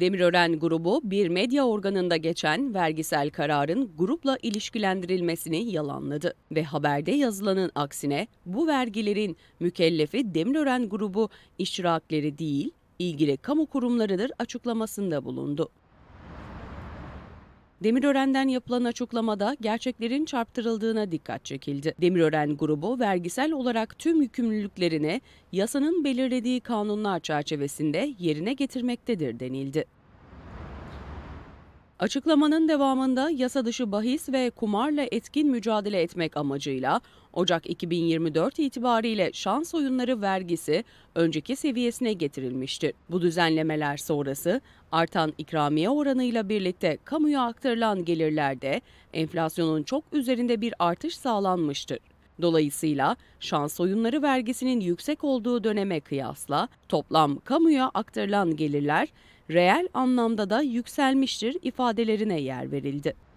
Demirören grubu bir medya organında geçen vergisel kararın grupla ilişkilendirilmesini yalanladı ve haberde yazılanın aksine bu vergilerin mükellefi Demirören grubu iştirakleri değil, ilgili kamu kurumlarıdır açıklamasında bulundu. Demirören'den yapılan açıklamada gerçeklerin çarptırıldığına dikkat çekildi. Demirören grubu vergisel olarak tüm yükümlülüklerini yasanın belirlediği kanunlar çerçevesinde yerine getirmektedir denildi. Açıklamanın devamında yasa dışı bahis ve kumarla etkin mücadele etmek amacıyla Ocak 2024 itibariyle şans oyunları vergisi önceki seviyesine getirilmiştir. Bu düzenlemeler sonrası artan ikramiye oranıyla birlikte kamuya aktarılan gelirlerde enflasyonun çok üzerinde bir artış sağlanmıştır. Dolayısıyla şans oyunları vergisinin yüksek olduğu döneme kıyasla toplam kamuya aktarılan gelirler reel anlamda da yükselmiştir ifadelerine yer verildi.